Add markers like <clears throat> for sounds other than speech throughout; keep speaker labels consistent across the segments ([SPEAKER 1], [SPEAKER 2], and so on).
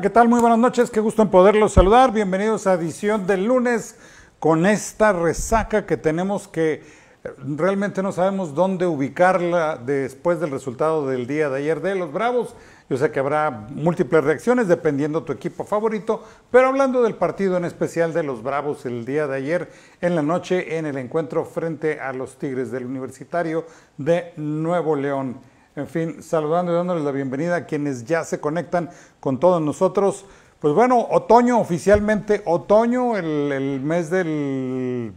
[SPEAKER 1] ¿qué tal? Muy buenas noches, qué gusto en poderlos saludar. Bienvenidos a edición del lunes con esta resaca que tenemos que eh, realmente no sabemos dónde ubicarla después del resultado del día de ayer de los Bravos. Yo sé que habrá múltiples reacciones dependiendo tu equipo favorito, pero hablando del partido en especial de los Bravos el día de ayer en la noche en el encuentro frente a los Tigres del Universitario de Nuevo León en fin, saludando y dándoles la bienvenida a quienes ya se conectan con todos nosotros. Pues bueno, otoño oficialmente, otoño, el, mes del,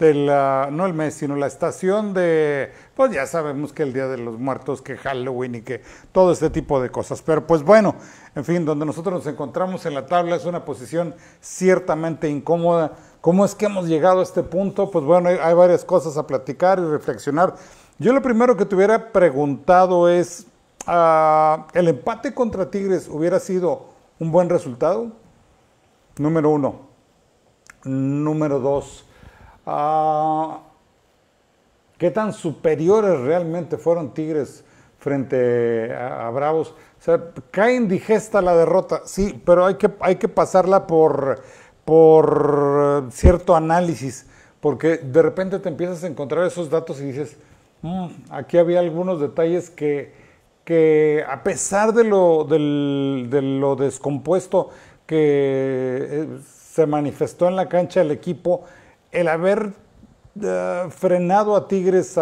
[SPEAKER 1] de la, no el mes, sino la estación de, pues ya sabemos que el Día de los Muertos, que Halloween y que todo este tipo de cosas. Pero pues bueno, en fin, donde nosotros nos encontramos en la tabla es una posición ciertamente incómoda. ¿Cómo es que hemos llegado a este punto? Pues bueno, hay varias cosas a platicar y reflexionar. Yo lo primero que te hubiera preguntado es, ah, ¿el empate contra Tigres hubiera sido un buen resultado? Número uno. Número dos. Ah, ¿Qué tan superiores realmente fueron Tigres frente a, Bravos? O sea, cae indigesta la derrota, sí, pero hay que, hay que pasarla por, por cierto análisis, porque de repente te empiezas a encontrar esos datos y dices, Mm, aquí había algunos detalles que, a pesar de lo, de lo descompuesto que eh, se manifestó en la cancha el equipo, el haber eh, frenado a Tigres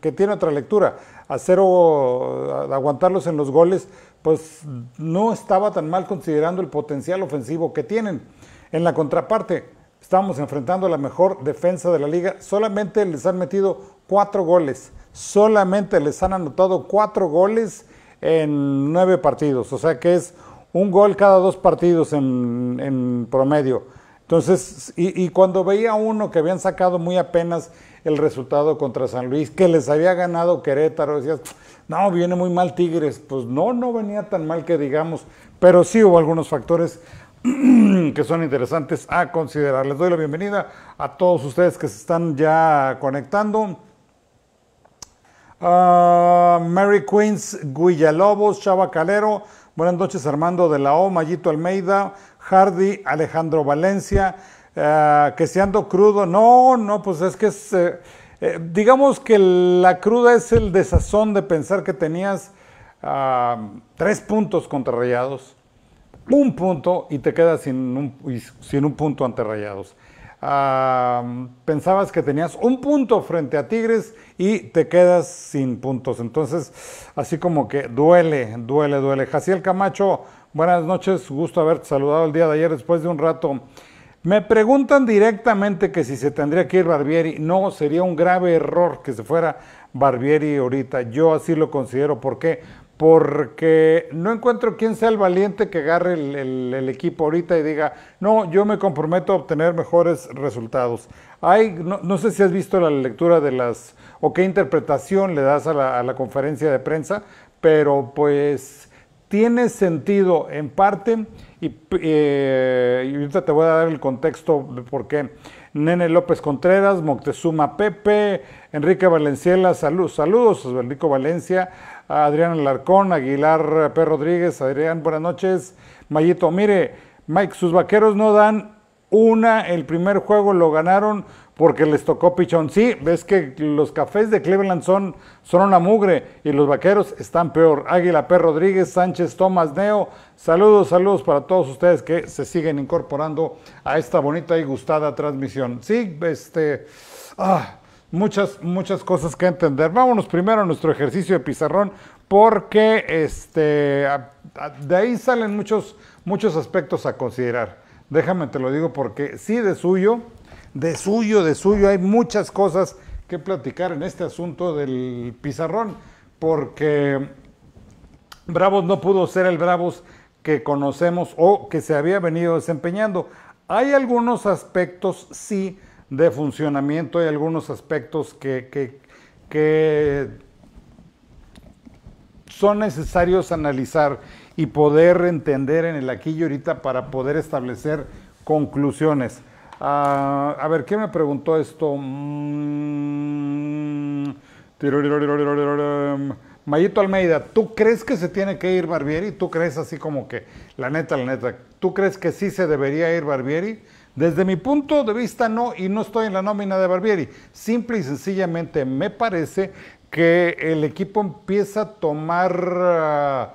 [SPEAKER 1] que tiene otra lectura, a cero, aguantarlos en los goles, pues no estaba tan mal considerando el potencial ofensivo que tienen. En la contraparte, estamos enfrentando a la mejor defensa de la liga, solamente les han metido cuatro goles. Solamente les han anotado cuatro goles en nueve partidos. O sea que es un gol cada dos partidos en, promedio. Entonces, y, y, cuando veía uno que habían sacado muy apenas el resultado contra San Luis, que les había ganado Querétaro, decías, no, viene muy mal Tigres. Pues no, no venía tan mal que digamos, pero sí hubo algunos factores <clears throat> que son interesantes a considerar. Les doy la bienvenida a todos ustedes que se están ya conectando. Ah, Mary Queens Lobos, Chava Calero, buenas noches Armando de la O, Mayito Almeida, Hardy, Alejandro Valencia, ah, que se ando crudo, no, no, pues es que es, eh, eh, digamos que la cruda es el desazón de pensar que tenías ah, tres puntos contra un punto y te quedas sin un, sin un punto ante Rayados. Ah, pensabas que tenías un punto frente a Tigres y te quedas sin puntos. Entonces, así como que duele, duele, duele. Jaciel Camacho, buenas noches, gusto haberte saludado el día de ayer después de un rato. Me preguntan directamente que si se tendría que ir Barbieri. No, sería un grave error que se fuera Barbieri ahorita. Yo así lo considero. ¿Por qué? porque no encuentro quién sea el valiente que agarre el, equipo ahorita y diga, no, yo me comprometo a obtener mejores resultados. Hay, no, sé si has visto la lectura de las, o qué interpretación le das a la, conferencia de prensa, pero pues tiene sentido en parte, eh, y, ahorita te voy a dar el contexto de por qué. Nene López Contreras, Moctezuma Pepe, Enrique Valenciela, salud, saludos, Enrico Valencia, Adrián Alarcón, Aguilar P. Rodríguez, Adrián, buenas noches. Mayito, mire, Mike, sus vaqueros no dan una, el primer juego lo ganaron porque les tocó pichón. Sí, ves que los cafés de Cleveland son, son una mugre y los vaqueros están peor. Águila P. Rodríguez, Sánchez Tomás Neo, saludos, saludos para todos ustedes que se siguen incorporando a esta bonita y gustada transmisión. Sí, este. Ah, muchas, muchas cosas que entender. Vámonos primero a nuestro ejercicio de pizarrón porque este, de ahí salen muchos, muchos aspectos a considerar. Déjame te lo digo porque sí de suyo, de suyo, de suyo, hay muchas cosas que platicar en este asunto del pizarrón porque Bravos no pudo ser el Bravos que conocemos o que se había venido desempeñando. Hay algunos aspectos, sí, de funcionamiento y algunos aspectos que, son necesarios analizar y poder entender en el aquí y ahorita para poder establecer conclusiones. Ah, a ver, ¿qué me preguntó esto? Mayito Almeida, ¿tú crees que se tiene que ir Barbieri? ¿Tú crees así como que, la neta, la neta, ¿tú crees que sí se debería ir Barbieri? Desde mi punto de vista, no, y no estoy en la nómina de Barbieri. Simple y sencillamente me parece que el equipo empieza a tomar ah,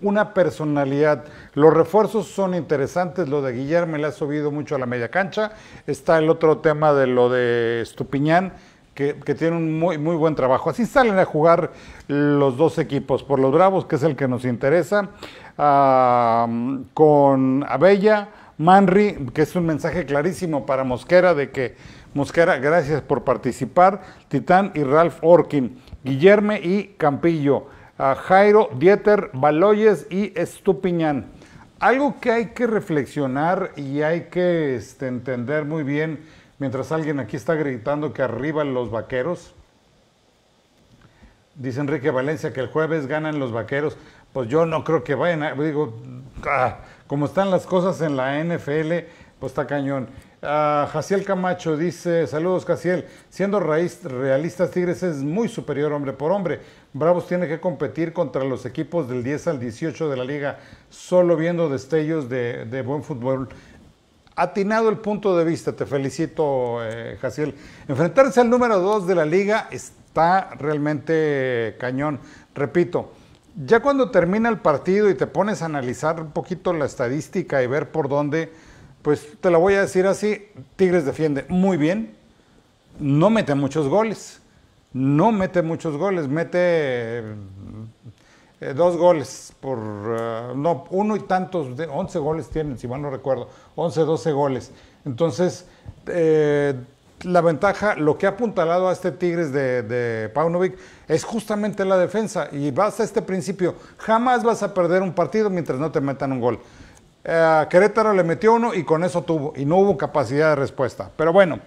[SPEAKER 1] una personalidad. Los refuerzos son interesantes, lo de Guillermo le ha subido mucho a la media cancha. Está el otro tema de lo de Estupiñán, que, tiene un muy, muy buen trabajo. Así salen a jugar los dos equipos, por los Bravos, que es el que nos interesa, ah, con Abella Manri, que es un mensaje clarísimo para Mosquera de que Mosquera, gracias por participar, Titán y Ralph Orkin, Guillerme y Campillo, a Jairo, Dieter, Baloyes y Estupiñán. Algo que hay que reflexionar y hay que este, entender muy bien mientras alguien aquí está gritando que arriba los vaqueros. Dice Enrique Valencia que el jueves ganan los vaqueros. Pues yo no creo que vayan digo, ah, como están las cosas en la NFL, pues está cañón. Ah, Jaciel Camacho dice, saludos Jaciel, siendo raíz, realistas Tigres es muy superior hombre por hombre. Bravos tiene que competir contra los equipos del 10 al 18 de la liga, solo viendo destellos de, buen fútbol. Atinado el punto de vista, te felicito eh, Jaciel. Enfrentarse al número 2 de la liga está realmente cañón. Repito, ya cuando termina el partido y te pones a analizar un poquito la estadística y ver por dónde, pues te la voy a decir así, Tigres defiende muy bien, no mete muchos goles, no mete muchos goles, mete eh, dos goles por, eh, no, uno y tantos, 11 goles tienen, si mal no recuerdo, 11, 12 goles. Entonces, eh, la ventaja, lo que ha apuntalado a este Tigres de, Paunovic es justamente la defensa. Y vas a este principio, jamás vas a perder un partido mientras no te metan un gol. Eh, Querétaro le metió uno y con eso tuvo, y no hubo capacidad de respuesta. Pero bueno,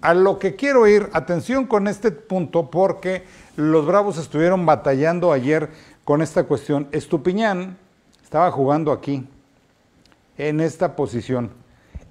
[SPEAKER 1] a lo que quiero ir, atención con este punto porque los Bravos estuvieron batallando ayer con esta cuestión. Estupiñán estaba jugando aquí, en esta posición.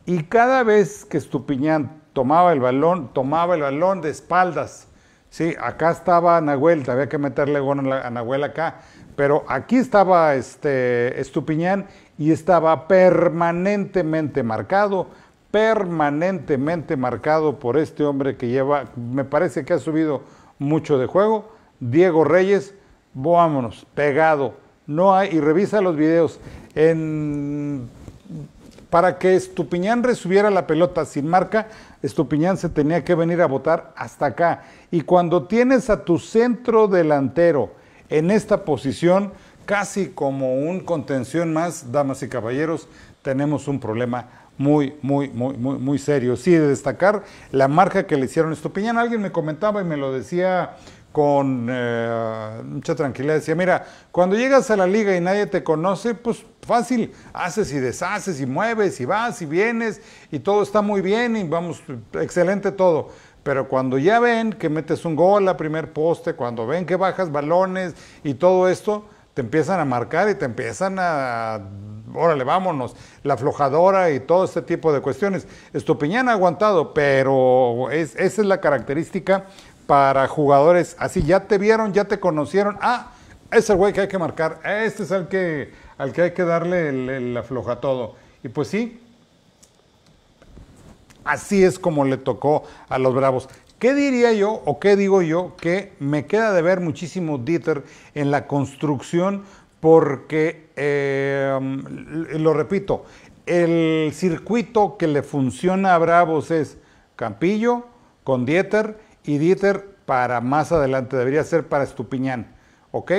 [SPEAKER 1] Y cada vez que Estupiñán tomaba el balón, tomaba el balón de espaldas. Sí, acá estaba Nahuel, había que meterle gol a Nahuel acá, pero aquí estaba este Estupiñán y estaba permanentemente marcado, permanentemente marcado por este hombre que lleva, me parece que ha subido mucho de juego, Diego Reyes, vámonos, pegado, no hay, y revisa los videos, en para que Estupiñán recibiera la pelota sin marca, Estupiñán se tenía que venir a votar hasta acá. Y cuando tienes a tu centro delantero en esta posición, casi como un contención más, damas y caballeros, tenemos un problema muy, muy, muy, muy, muy serio. Sí, de destacar la marca que le hicieron a Estupiñán. Alguien me comentaba y me lo decía con eh, mucha tranquilidad. Decía, mira, cuando llegas a la liga y nadie te conoce, pues fácil, haces y deshaces y mueves y vas y vienes y todo está muy bien y vamos, excelente todo. Pero cuando ya ven que metes un gol a primer poste, cuando ven que bajas balones y todo esto, te empiezan a marcar y te empiezan a, órale, vámonos, la aflojadora y todo este tipo de cuestiones. Estupiñán ha aguantado, pero esa es la característica para jugadores así, ya te vieron, ya te conocieron, ah, es el güey que hay que marcar, este es el que, al que hay que darle el, afloja todo. Y pues sí, así es como le tocó a los Bravos. ¿Qué diría yo o qué digo yo que me queda de ver muchísimo Dieter en la construcción? Porque, eh, lo repito, el circuito que le funciona a Bravos es Campillo con Dieter y Dieter para más adelante, debería ser para Estupiñán, ¿ok?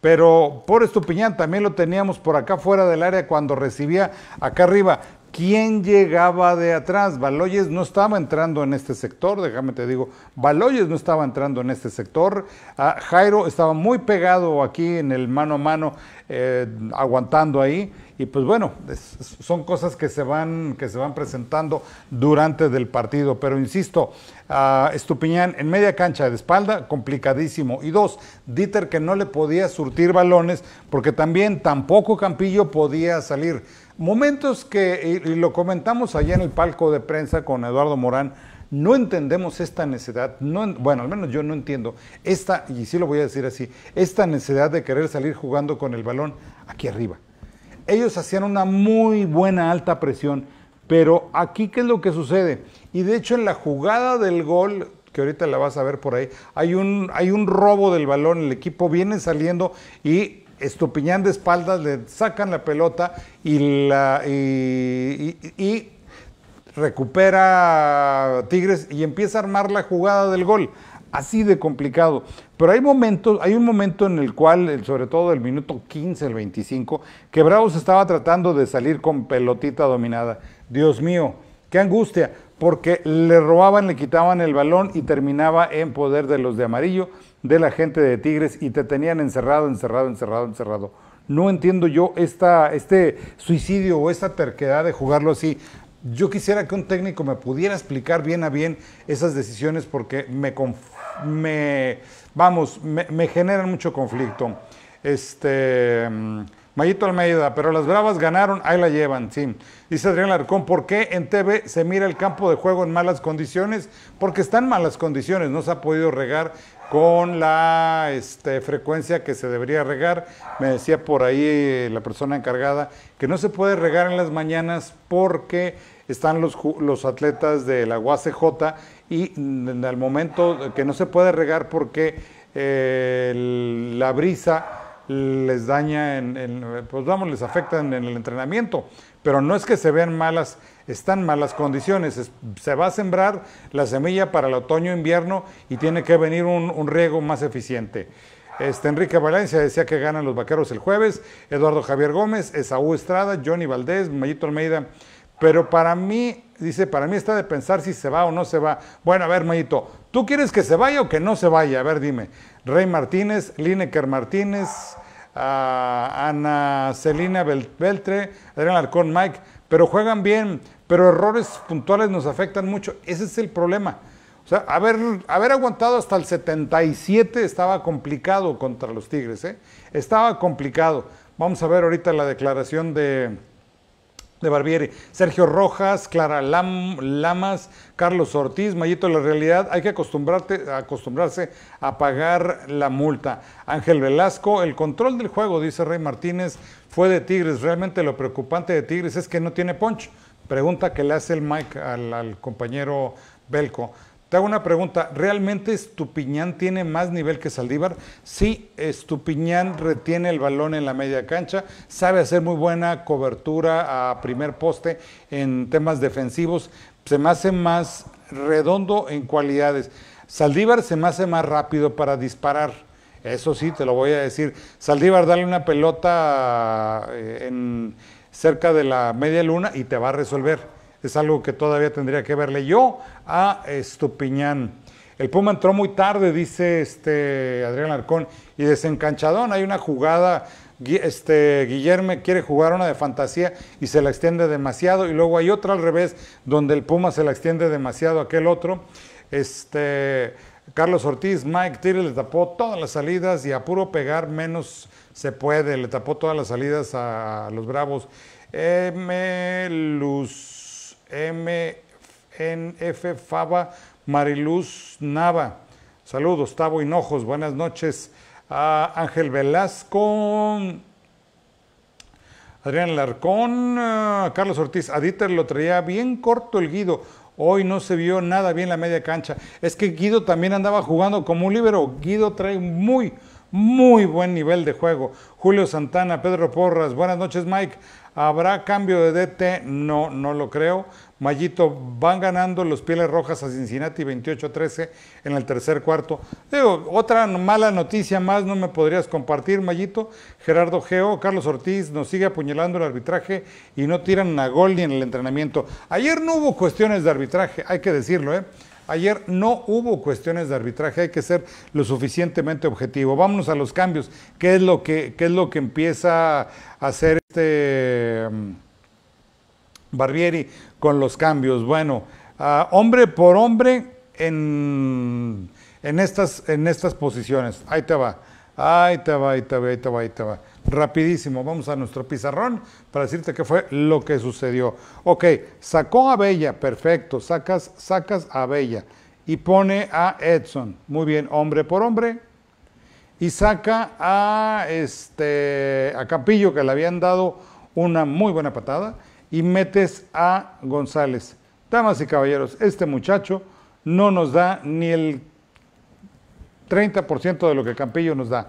[SPEAKER 1] Pero por Estupiñán también lo teníamos por acá fuera del área cuando recibía acá arriba. ¿Quién llegaba de atrás? Baloyes no estaba entrando en este sector, déjame te digo, Baloyes no estaba entrando en este sector, ah, Jairo estaba muy pegado aquí en el mano a mano, eh, aguantando ahí, y pues bueno, son cosas que se, van, que se van presentando durante del partido, pero insisto, ah, Estupiñán en media cancha de espalda, complicadísimo, y dos, Dieter que no le podía surtir balones, porque también tampoco Campillo podía salir. Momentos que, y lo comentamos allá en el palco de prensa con Eduardo Morán, no entendemos esta necesidad, no, bueno, al menos yo no entiendo, esta, y sí lo voy a decir así, esta necesidad de querer salir jugando con el balón aquí arriba. Ellos hacían una muy buena alta presión, pero aquí qué es lo que sucede. Y de hecho en la jugada del gol, que ahorita la vas a ver por ahí, hay un, hay un robo del balón, el equipo viene saliendo y de espaldas, le sacan la pelota y, recupera Tigres y empieza a armar la jugada del gol. Así de complicado. Pero hay momentos, hay un momento en el cual, sobre todo el minuto 15, el 25, que Bravos estaba tratando de salir con pelotita dominada. Dios mío, qué angustia, porque le robaban, le quitaban el balón y terminaba en poder de los de amarillo de la gente de Tigres y te tenían encerrado, encerrado, encerrado, encerrado. No entiendo yo esta, este suicidio o esta terquedad de jugarlo así. Yo quisiera que un técnico me pudiera explicar bien a bien esas decisiones porque me, me vamos, me, generan mucho conflicto. Este, mm, Mayito Almeida, pero las Bravas ganaron, ahí la llevan, sí. Dice Adrián Larcón, ¿por qué en TV se mira el campo de juego en malas condiciones? Porque están malas condiciones, no se ha podido regar con la este, frecuencia que se debería regar. Me decía por ahí eh, la persona encargada que no se puede regar en las mañanas porque están los, los atletas de la UACJ y en el momento que no se puede regar porque eh, la brisa les daña, pues vamos, les afecta en el entrenamiento. Pero no es que se vean malas están malas condiciones. Se va a sembrar la semilla para el otoño-invierno y tiene que venir un, riego más eficiente. Este, Enrique Valencia decía que ganan los vaqueros el jueves, Eduardo Javier Gómez, Esaú Estrada, Johnny Valdés, Mayito Almeida. Pero para mí, dice, para mí está de pensar si se va o no se va. Bueno, a ver, Mayito, ¿tú quieres que se vaya o que no se vaya? A ver, dime. Rey Martínez, Lineker Martínez, ah, Ana Celina Beltre, Adrián Arcón, Mike pero juegan bien, pero errores puntuales nos afectan mucho. Ese es el problema. O sea, haber, aguantado hasta el 77 estaba complicado contra los Tigres, ¿eh? Estaba complicado. Vamos a ver ahorita la declaración de, de Barbieri, Sergio Rojas, Clara Lamas, Carlos Ortiz, Mayito, la realidad, hay que acostumbrarse a pagar la multa. Ángel Velasco, el control del juego, dice Rey Martínez, fue de Tigres. Realmente lo preocupante de Tigres es que no tiene poncho. Pregunta que le hace el Mike al, al compañero Belco. Te hago una pregunta, ¿realmente Estupiñán tiene más nivel que Saldívar? Sí, Estupiñán retiene el balón en la media cancha, sabe hacer muy buena cobertura a primer poste en temas defensivos, se me hace más redondo en cualidades. Saldívar se me hace más rápido para disparar. Eso sí, te lo voy a decir. Saldívar, dale una pelota eh, en, cerca de la media luna y te va a resolver es algo que todavía tendría que verle yo a Estupiñán. El Puma entró muy tarde, dice este Adrián Larcón, y desencanchadón. Hay una jugada, este Guillermo quiere jugar una de fantasía y se la extiende demasiado, y luego hay otra al revés, donde el Puma se la extiende demasiado a aquel otro. Este, Carlos Ortiz, Mike Tire le tapó todas las salidas y a puro pegar menos se puede, le tapó todas las salidas a los Bravos. M. Luz MNF Faba, Mariluz Nava. Saludos, Tavo Hinojos, buenas noches. A Ángel Velasco, Adrián Larcón, Carlos Ortiz, a lo traía bien corto el Guido. Hoy no se vio nada bien la media cancha. Es que Guido también andaba jugando como un líbero. Guido trae muy, muy buen nivel de juego. Julio Santana, Pedro Porras, buenas noches Mike. ¿Habrá cambio de DT? No, no lo creo. Mayito, van ganando los Pieles Rojas a Cincinnati 28-13 en el tercer cuarto. otra mala noticia más no me podrías compartir, Mayito. Gerardo Geo, Carlos Ortiz nos sigue apuñalando el arbitraje y no tiran a gol en el entrenamiento. Ayer no hubo cuestiones de arbitraje, hay que decirlo, ¿eh? Ayer no hubo cuestiones de arbitraje, hay que ser lo suficientemente objetivo. Vámonos a los cambios. ¿Qué es lo que, es lo que empieza a hacer este mm, Barbieri con los cambios? Bueno, hombre por hombre en, en, estas, en estas posiciones. Ahí te va, ahí te va, ahí te va, ahí te va, ahí te va rapidísimo, vamos a nuestro pizarrón para decirte qué fue lo que sucedió. Ok, sacó a Bella, perfecto, sacas, sacas a Bella y pone a Edson, muy bien, hombre por hombre, y saca a, este, a Capillo que le habían dado una muy buena patada y metes a González. Damas y caballeros, este muchacho no nos da ni el 30% de lo que Campillo nos da.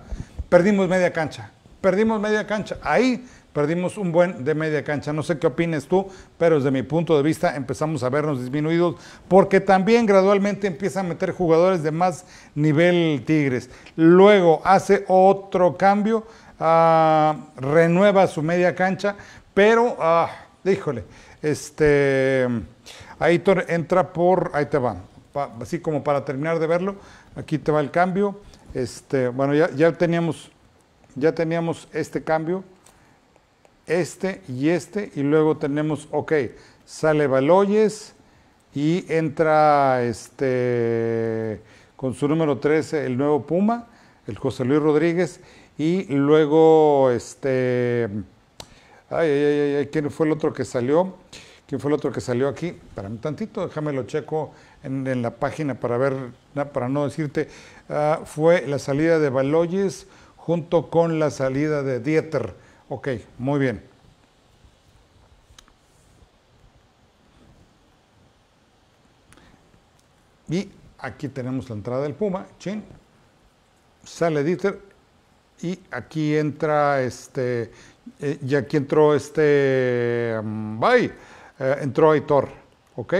[SPEAKER 1] Perdimos media cancha perdimos media cancha. Ahí perdimos un buen de media cancha. No sé qué opines tú, pero desde mi punto de vista empezamos a vernos disminuidos porque también gradualmente empieza a meter jugadores de más nivel Tigres. Luego hace otro cambio, ah, renueva su media cancha, pero, ah híjole, este, ahí entra por, ahí te va, así como para terminar de verlo, aquí te va el cambio. Este, bueno, ya, ya teníamos ya teníamos este cambio, este y este, y luego tenemos, ok, sale Baloyes y entra este con su número 13 el nuevo Puma, el José Luis Rodríguez, y luego este, ay, ay, ay, ¿quién fue el otro que salió? ¿Quién fue el otro que salió aquí? Para un tantito, déjame lo checo en, la página para ver, para no decirte, ah, fue la salida de Baloyes, junto con la salida de Dieter. Ok, muy bien. Y aquí tenemos la entrada del Puma, chin, sale Dieter y aquí entra este, eh, y aquí entró este, mm, bye, eh, entró Aitor, ¿ok?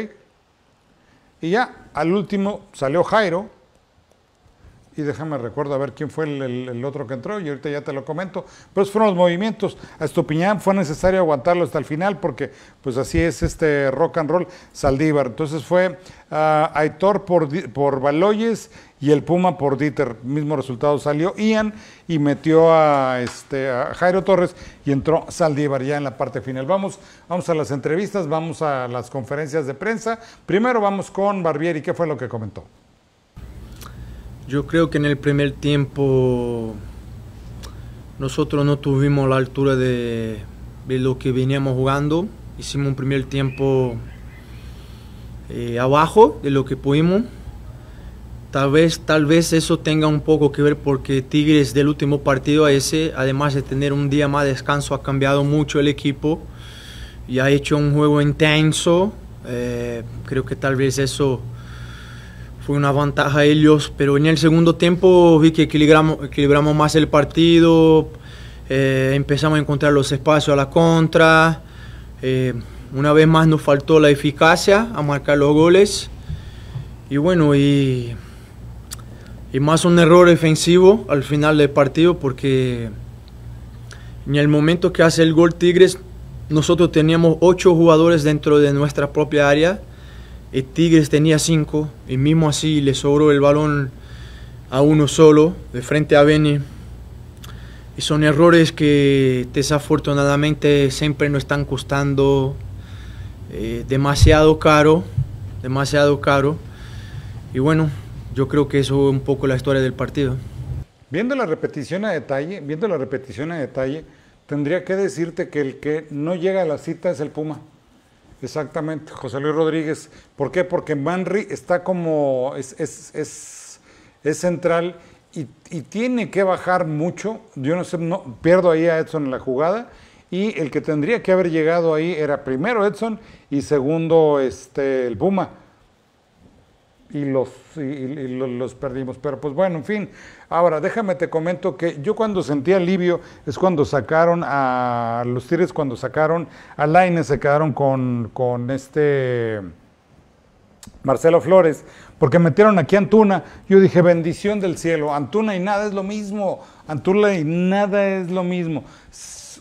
[SPEAKER 1] Y ya, al último salió Jairo, y déjame recuerdo a ver quién fue el, otro que entró y ahorita ya te lo comento. Pero fueron los movimientos. A Estupiñán fue necesario aguantarlo hasta el final porque pues así es este rock and roll Saldívar. Entonces fue ah, Aitor por, por Baloyes y el Puma por Dieter. Mismo resultado salió Ian y metió a, este, a Jairo Torres y entró Saldívar ya en la parte final. Vamos, vamos a las entrevistas, vamos a las conferencias de prensa. Primero vamos con Barbieri. ¿Qué fue lo que comentó?
[SPEAKER 2] Yo creo que en el primer tiempo nosotros no tuvimos la altura de, lo que veníamos jugando. Hicimos un primer tiempo eh, abajo de lo que pudimos. Tal vez, tal vez eso tenga un poco que ver porque Tigres del último partido a ese, además de tener un día más de descanso, ha cambiado mucho el equipo y ha hecho un juego intenso. Eh, creo que tal vez eso fue una ventaja a ellos, pero en el segundo tiempo vi que equilibramos, equilibramos más el partido, eh, empezamos a encontrar los espacios a la contra, eh, una vez más nos faltó la eficacia a marcar los goles y bueno, y, y más un error defensivo al final del partido porque en el momento que hace el gol Tigres, nosotros teníamos ocho jugadores dentro de nuestra propia área Tigres tenía cinco y mismo así le sobró el balón a uno solo de frente a Beni. Y son errores que desafortunadamente siempre nos están costando eh, demasiado caro, demasiado caro. Y bueno, yo creo que eso es
[SPEAKER 1] un poco la historia del partido. Viendo la repetición a detalle, viendo la repetición a detalle, tendría que decirte que el que no llega a la cita es el Puma. Exactamente, José Luis Rodríguez. ¿Por qué? Porque Manri está como, es, es, es, central y, tiene que bajar mucho. Yo no sé, no, pierdo ahí a Edson en la jugada. Y el que tendría que haber llegado ahí era primero Edson y segundo este, el Puma y los, los perdimos. Pero pues bueno, en fin. Ahora, déjame te comento que yo cuando sentí alivio es cuando sacaron a los Tigres, cuando sacaron a Laine, se quedaron con, con este Marcelo Flores, porque metieron aquí a Antuna. Yo dije, bendición del cielo, Antuna y nada es lo mismo, Antuna y nada es lo mismo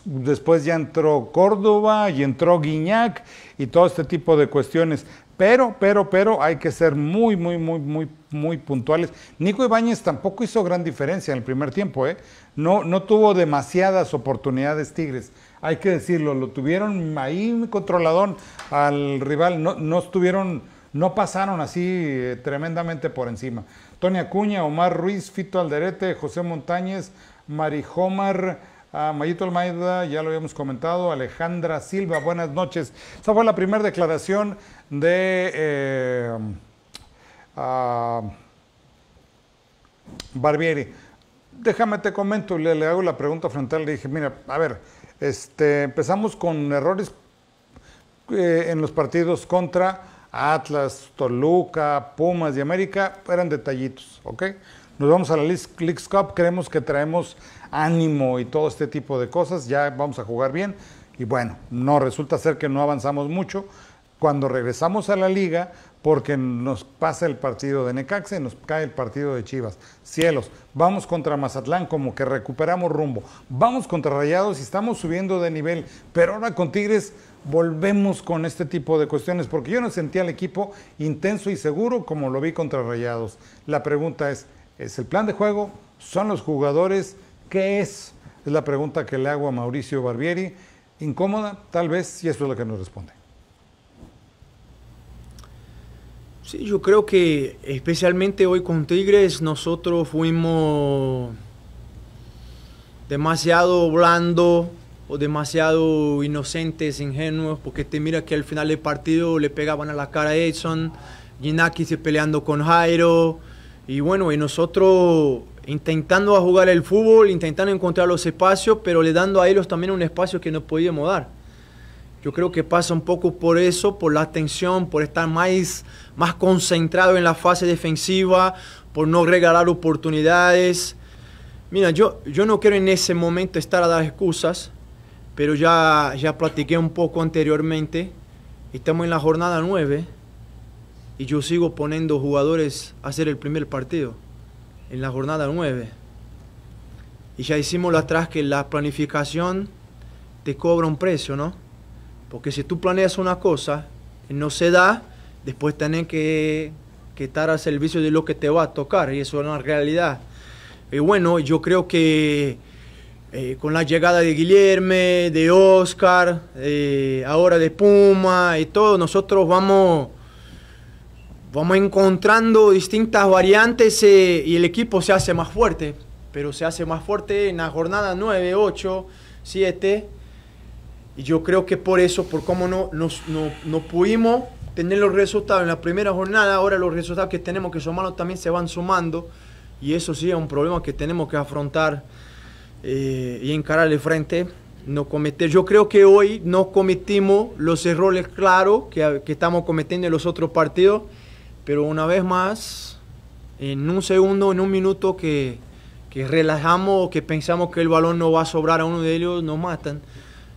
[SPEAKER 1] después ya entró Córdoba y entró Guiñac y todo este tipo de cuestiones. Pero, pero, pero hay que ser muy, muy, muy, muy, muy puntuales. Nico Ibáñez tampoco hizo gran diferencia en el primer tiempo, ¿eh? No, no tuvo demasiadas oportunidades Tigres. Hay que decirlo, lo tuvieron ahí controladón al rival. No, estuvieron, no pasaron así eh, tremendamente por encima. Tony Acuña, Omar Ruiz, Fito Alderete, José Montañez, Marihomar a Mayito Almeida, ya lo habíamos comentado, Alejandra Silva, buenas noches. Esta fue la primera declaración de eh, Barbieri. Déjame te comento, le, hago la pregunta frontal, le dije, mira, a ver, este, empezamos con errores eh, en los partidos contra Atlas, Toluca, Pumas y América, eran detallitos, ¿ok? Nos vamos a la League Cup, creemos que traemos ánimo y todo este tipo de cosas, ya vamos a jugar bien. Y bueno, no resulta ser que no avanzamos mucho. Cuando regresamos a la liga, porque nos pasa el partido de Necaxa y nos cae el partido de Chivas. Cielos, vamos contra Mazatlán como que recuperamos rumbo. Vamos contra Rayados y estamos subiendo de nivel, pero ahora con Tigres volvemos con este tipo de cuestiones porque yo no sentía al equipo intenso y seguro como lo vi contra Rayados. La pregunta es, ¿es el plan de juego? ¿Son los jugadores? ¿Qué es? Es la pregunta que le hago a Mauricio Barbieri. Incómoda, tal vez, y eso es lo que nos responde. Sí, yo creo que especialmente hoy con Tigres
[SPEAKER 2] nosotros fuimos demasiado blando o demasiado inocentes, ingenuos, porque te mira que al final del partido le pegaban a la cara a Edson, Ginaki se peleando con Jairo, y bueno, y nosotros intentando jugar el fútbol, intentando encontrar los espacios, pero le dando a ellos también un espacio que no podíamos dar. Yo creo que pasa un poco por eso, por la atención, por estar más, más concentrado en la fase defensiva, por no regalar oportunidades. Mira, yo, yo no quiero en ese momento estar a dar excusas, pero ya, ya platiqué un poco anteriormente. Estamos en la jornada 9 y yo sigo poniendo jugadores a hacer el primer partido en la jornada 9. Y ya hicimos atrás que la planificación te cobra un precio, ¿no? Porque si tú planeas una cosa, no se da, después tenés que, estar al servicio de lo que te va a tocar, y eso es una realidad. Y eh, bueno, yo creo que eh, con la llegada de Guillerme, de Oscar, eh, ahora de Puma y todo, nosotros vamos vamos encontrando distintas variantes eh, y el equipo se hace más fuerte, pero se hace más fuerte en la jornada 9, 8, 7. Y yo creo que por eso, por cómo no, no, pudimos tener los resultados en la primera jornada, ahora los resultados que tenemos que sumar también se van sumando. Y eso sí es un problema que tenemos que afrontar eh, y encarar de frente. No Yo creo que hoy no cometimos los errores claros que, que estamos cometiendo en los otros partidos pero una vez más, en un segundo, en un minuto que, que relajamos o que pensamos que el balón no va a sobrar a uno de ellos, nos
[SPEAKER 1] matan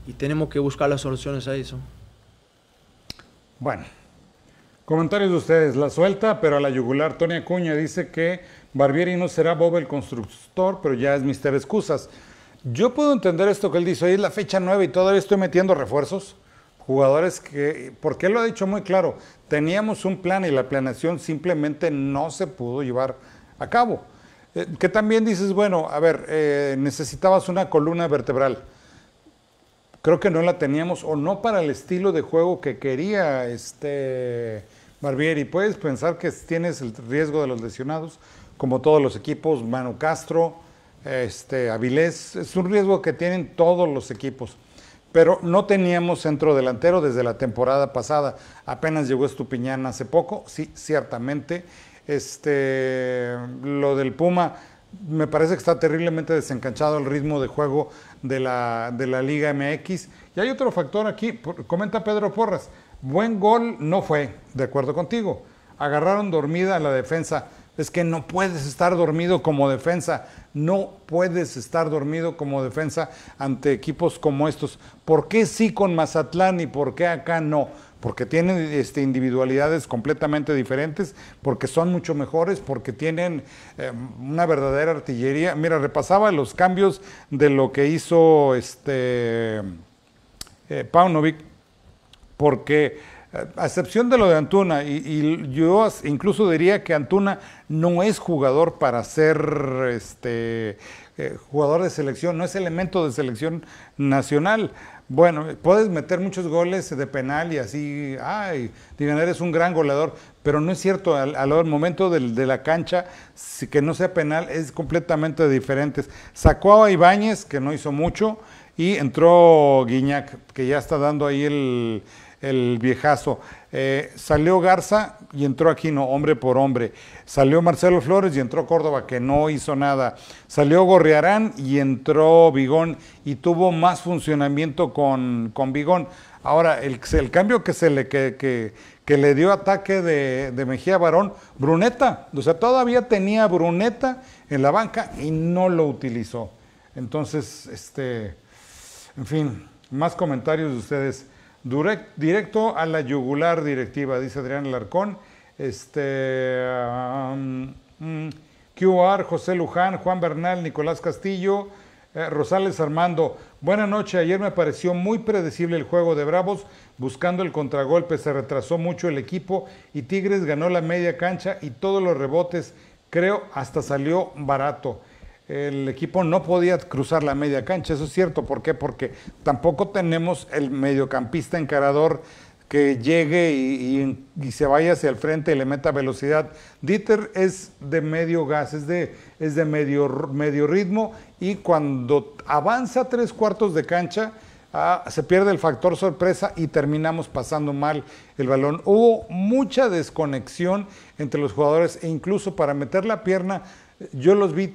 [SPEAKER 1] y tenemos que buscar las soluciones a eso. Bueno, comentarios de ustedes. La suelta, pero a la yugular. Tony Acuña dice que Barbieri no será Bob el constructor, pero ya es Mister Excusas. Yo puedo entender esto que él dice, hoy es la fecha nueva y todavía estoy metiendo refuerzos. Jugadores que, porque él lo ha dicho muy claro, teníamos un plan y la planeación simplemente no se pudo llevar a cabo. Eh, que también dices, bueno, a ver, eh, necesitabas una columna vertebral. Creo que no la teníamos o no para el estilo de juego que quería este Barbieri. Puedes pensar que tienes el riesgo de los lesionados, como todos los equipos, Manu Castro, este, Avilés, es un riesgo que tienen todos los equipos pero no teníamos centro delantero desde la temporada pasada. Apenas llegó Estupiñán hace poco, sí, ciertamente. Este, lo del Puma me parece que está terriblemente desencanchado el ritmo de juego de la, de la Liga MX. Y hay otro factor aquí, comenta Pedro Porras, buen gol no fue, de acuerdo contigo. Agarraron dormida la defensa es que no puedes estar dormido como defensa, no puedes estar dormido como defensa ante equipos como estos. ¿Por qué sí con Mazatlán y por qué acá no? Porque tienen este, individualidades completamente diferentes, porque son mucho mejores, porque tienen em, una verdadera artillería. Mira, repasaba los cambios de lo que hizo este eh, Paunovic, porque a excepción de lo de Antuna, y, yo incluso diría que Antuna no es jugador para ser este, eh, jugador de selección, no es elemento de selección nacional. Bueno, puedes meter muchos goles de penal y así, ay, digan, eres un gran goleador, pero no es cierto, al, momento de la cancha, que no sea penal, es completamente diferente. Sacó a Ibáñez, que no hizo mucho, y entró Guiñac, que ya está dando ahí el el viejazo. Eh, salió Garza y entró Aquino, hombre por hombre. Salió Marcelo Flores y entró Córdoba, que no hizo nada. Salió Gorriarán y entró Vigón y tuvo más funcionamiento con, con Vigón. Ahora, el, cambio que se le, que, que, le dio ataque de, Mejía Barón, Bruneta, o sea, todavía tenía Bruneta en la banca y no lo utilizó. Entonces, este, en fin, más comentarios de ustedes directo a la yugular directiva, dice Adrián Larcón. Este, mm, QR, ah, José Luján, Juan Bernal, Nicolás Castillo, eh, Rosales Armando. Buenas noche, ayer me pareció muy predecible el juego de Bravos, buscando el contragolpe, se retrasó mucho el equipo y Tigres ganó la media cancha y todos los rebotes, creo, hasta salió barato el equipo no podía cruzar la media cancha, eso es cierto. ¿Por qué? Porque tampoco tenemos el mediocampista encarador que llegue y, se vaya hacia el frente y le meta velocidad. Dieter es de medio gas, es de, es de medio, medio ritmo y cuando avanza tres cuartos de cancha ah, se pierde el factor sorpresa y terminamos pasando mal el balón. Hubo mucha desconexión entre los jugadores e incluso para meter la pierna yo los vi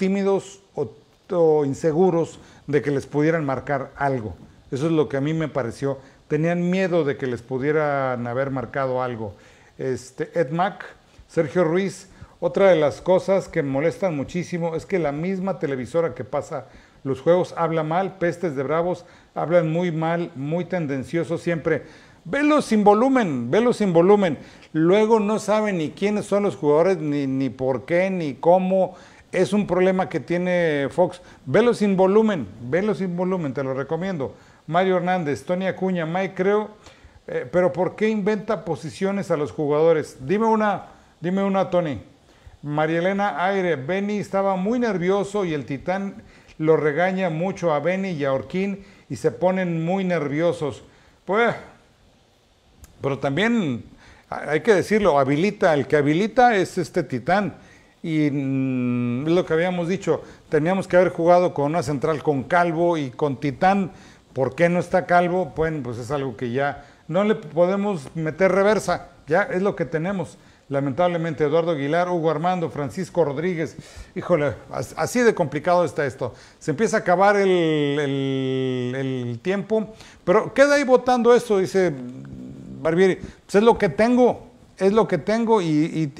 [SPEAKER 1] tímidos o, inseguros de que les pudieran marcar algo. Eso es lo que a mí me pareció. Tenían miedo de que les pudieran haber marcado algo. Este, Ed Mac Sergio Ruiz, otra de las cosas que molestan muchísimo es que la misma televisora que pasa los juegos habla mal, pestes de bravos, hablan muy mal, muy tendencioso siempre. Velos sin volumen, velos sin volumen. Luego no saben ni quiénes son los jugadores, ni, ni por qué, ni cómo es un problema que tiene Fox. Velo sin volumen, velo sin volumen, te lo recomiendo. Mario Hernández, Tony Acuña, Mike Creo. Eh, pero ¿por qué inventa posiciones a los jugadores? Dime una, dime una, Tony. Marielena Aire, Benny estaba muy nervioso y el titán lo regaña mucho a Benny y a Orquín y se ponen muy nerviosos. Pues, pero también hay que decirlo, habilita, el que habilita es este titán y mm, lo que habíamos dicho, teníamos que haber jugado con una central con Calvo y con Titán. ¿Por qué no está Calvo? Bueno, pues es algo que ya no le podemos meter reversa, ya es lo que tenemos. Lamentablemente, Eduardo Aguilar, Hugo Armando, Francisco Rodríguez, híjole, así de complicado está esto. Se empieza a acabar el, el tiempo, pero queda ahí votando esto, dice Barbieri, pues es lo que tengo, es lo que tengo y,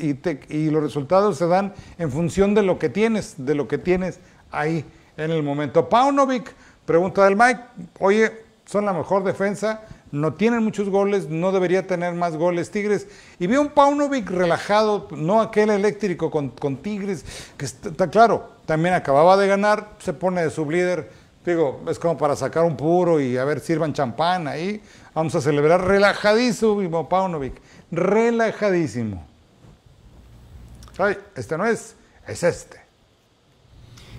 [SPEAKER 1] los resultados se dan en función de lo que tienes, de lo que tienes ahí en el momento. Paunovic, pregunta del Mike, oye, son la mejor defensa, no tienen muchos goles, no debería tener más goles Tigres. Y vi un Paunovic relajado, no aquel eléctrico con, Tigres, que está, claro, también acababa de ganar, se pone de sublíder. Digo, es como para sacar un puro y a ver, sirvan champán ahí. Vamos a celebrar relajadísimo Paunovic relajadísimo. Ay, este no es, es este.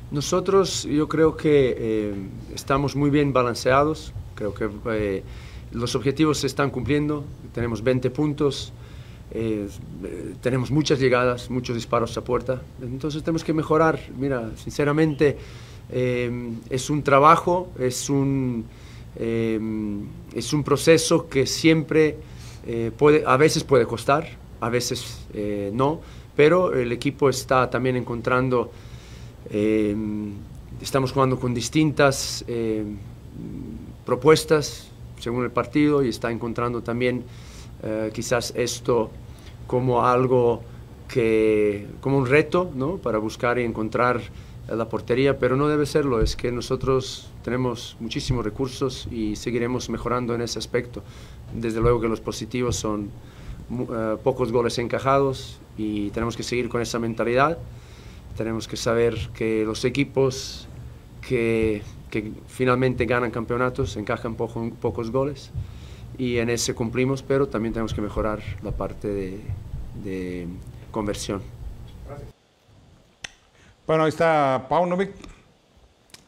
[SPEAKER 3] Nosotros yo creo que eh, estamos muy bien balanceados, creo que eh, los objetivos se están cumpliendo, tenemos 20 puntos, eh, tenemos muchas llegadas, muchos disparos a puerta, entonces tenemos que mejorar, mira, sinceramente es un trabajo, es un, es un proceso que siempre eh, a veces puede costar, a veces eh, no, pero el equipo está también encontrando, em, estamos jugando con distintas em, propuestas según el partido y está encontrando también eh, quizás esto como algo que, como un reto, ¿no? Para buscar y encontrar la portería, pero no debe serlo. Es que nosotros tenemos muchísimos recursos y seguiremos mejorando en ese aspecto. Desde luego que los positivos son eh, pocos goles encajados y tenemos que seguir con esa mentalidad. Tenemos que saber que los equipos que, finalmente ganan campeonatos encajan pocos goles y en ese cumplimos, pero también tenemos que mejorar
[SPEAKER 1] la parte de conversión. Bueno, ahí está Paunovic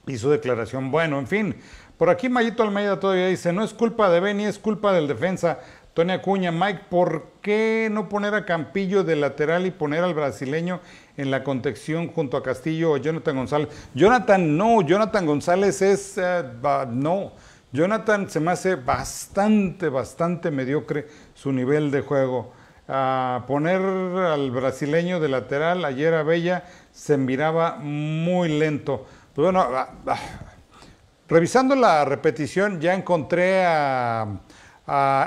[SPEAKER 1] y su declaración. Bueno, en fin, por aquí Mayito Almeida todavía dice, no es culpa de Beni, es culpa del defensa. Tony Acuña, Mike, ¿por qué no poner a Campillo de lateral y poner al brasileño en la contención junto a Castillo o Jonathan González? Jonathan, no, Jonathan González es, eh, no. Jonathan se me hace bastante, bastante mediocre su nivel de juego. A ah, poner al brasileño de lateral ayer a Bella se miraba muy lento. Pues bueno, ah, ah, revisando la repetición ya encontré a,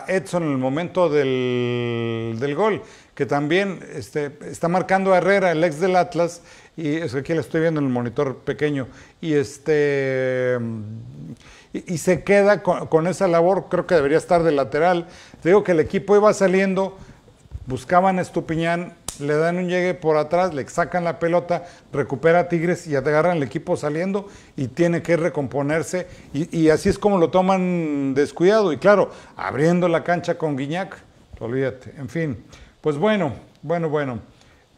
[SPEAKER 1] Edson en el momento del, gol, que también este, está marcando a Herrera, el ex del Atlas, y es aquí le estoy viendo en el monitor pequeño, y este se queda con, con, esa labor, creo que debería estar de lateral. Te digo que el equipo iba saliendo buscaban a Estupiñán, le dan un llegue por atrás, le sacan la pelota, recupera a Tigres y agarran el equipo saliendo y tiene que recomponerse. Y, así es como lo toman descuidado. Y claro, abriendo la cancha con Guiñac, olvídate. En fin, pues bueno, bueno, bueno.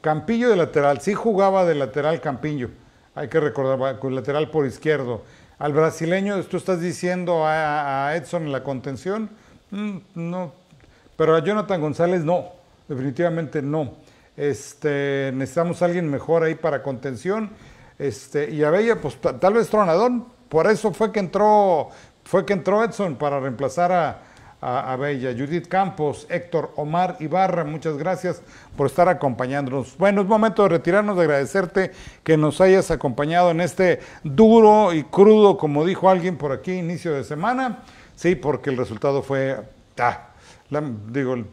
[SPEAKER 1] Campillo de lateral, sí jugaba de lateral Campillo. Hay que recordar, con lateral por izquierdo. Al brasileño, tú estás diciendo a, Edson en la contención, mm, no. Pero a Jonathan González no, definitivamente no. Este, necesitamos a alguien mejor ahí para contención. Este, y Abella, pues tal vez Tronadón, por eso fue que entró, fue que entró Edson para reemplazar a, Abella. Judith Campos, Héctor Omar Ibarra, muchas gracias por estar acompañándonos. Bueno, es momento de retirarnos, de agradecerte que nos hayas acompañado en este duro y crudo, como dijo alguien por aquí, inicio de semana. Sí, porque el resultado fue, digo, el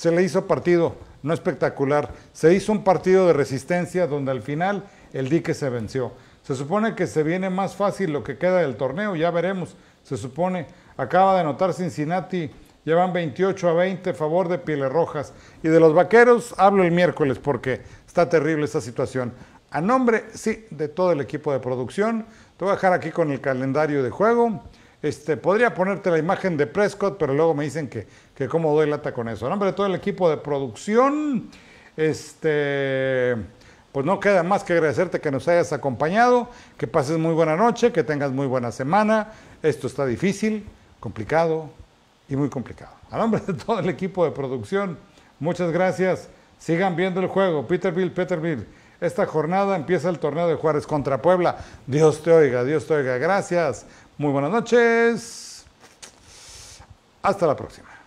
[SPEAKER 1] se le hizo partido, no espectacular. Se hizo un partido de resistencia donde al final el dique se venció. Se supone que se viene más fácil lo que queda del torneo, ya veremos. Se supone, acaba de anotar Cincinnati, llevan 28 a 20 a favor de Pieles Rojas. Y de los vaqueros hablo el miércoles porque está terrible esta situación. A nombre, sí, de todo el equipo de producción, te voy a dejar aquí con el calendario de juego. Este, podría ponerte la imagen de Prescott, pero luego me dicen que, que cómo doy lata con eso. A nombre de todo el equipo de producción, este, pues no queda más que agradecerte que nos hayas acompañado, que pases muy buena noche, que tengas muy buena semana. Esto está difícil, complicado y muy complicado. A nombre de todo el equipo de producción, muchas gracias. Sigan viendo el juego. Peterbilt, Peterville, Esta jornada empieza el torneo de Juárez contra Puebla. Dios te oiga, Dios te oiga. Gracias muy buenas noches. Hasta la próxima.